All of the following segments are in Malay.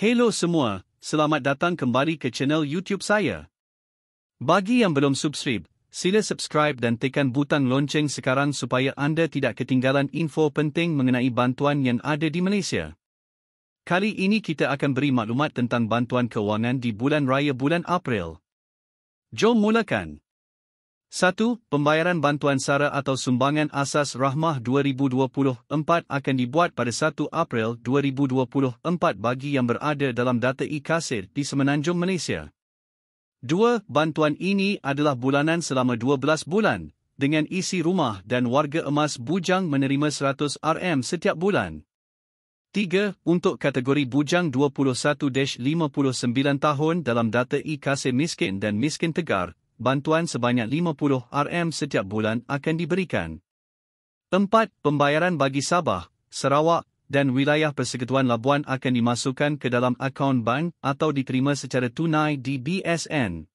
Hello semua, selamat datang kembali ke channel YouTube saya. Bagi yang belum subscribe, sila subscribe dan tekan butang lonceng sekarang supaya anda tidak ketinggalan info penting mengenai bantuan yang ada di Malaysia. Kali ini kita akan beri maklumat tentang bantuan kewangan di bulan raya bulan April. Jom mulakan. Satu, Pembayaran bantuan SARA atau sumbangan asas rahmah 2024 akan dibuat pada 1 April 2024 bagi yang berada dalam data e-kasir di Semenanjung Malaysia. Dua, Bantuan ini adalah bulanan selama 12 bulan dengan isi rumah dan warga emas bujang menerima 100 RM setiap bulan. Tiga, Untuk kategori bujang 21-59 tahun dalam data e-kasir miskin dan miskin tegar, bantuan sebanyak 50 RM setiap bulan akan diberikan. Empat Pembayaran bagi Sabah, Sarawak dan wilayah Persekutuan Labuan akan dimasukkan ke dalam akaun bank atau diterima secara tunai di BSN.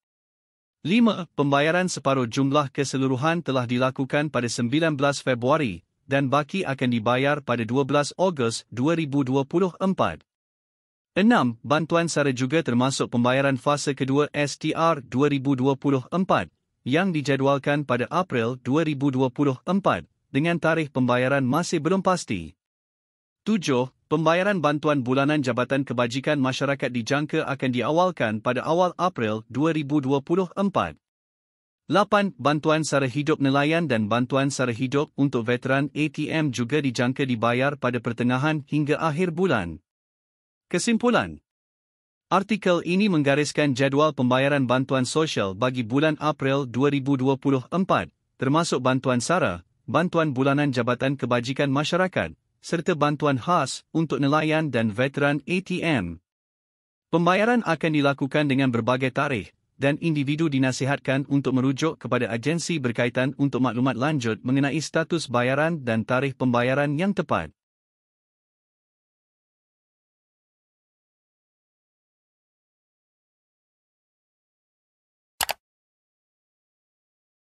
Lima Pembayaran separuh jumlah keseluruhan telah dilakukan pada 19 Februari dan baki akan dibayar pada 12 Ogos 2024. Enam, Bantuan SARA juga termasuk pembayaran fasa kedua STR 2024 yang dijadualkan pada April 2024 dengan tarikh pembayaran masih belum pasti. Tujuh, Pembayaran bantuan bulanan Jabatan Kebajikan Masyarakat dijangka akan diawalkan pada awal April 2024. 8. Bantuan sara hidup nelayan dan bantuan sara hidup untuk veteran ATM juga dijangka dibayar pada pertengahan hingga akhir bulan. Kesimpulan Artikel ini menggariskan jadual pembayaran bantuan sosial bagi bulan April 2024, termasuk bantuan SARA, bantuan bulanan Jabatan Kebajikan Masyarakat, serta bantuan khas untuk nelayan dan veteran ATM. Pembayaran akan dilakukan dengan berbagai tarikh dan individu dinasihatkan untuk merujuk kepada agensi berkaitan untuk maklumat lanjut mengenai status bayaran dan tarikh pembayaran yang tepat.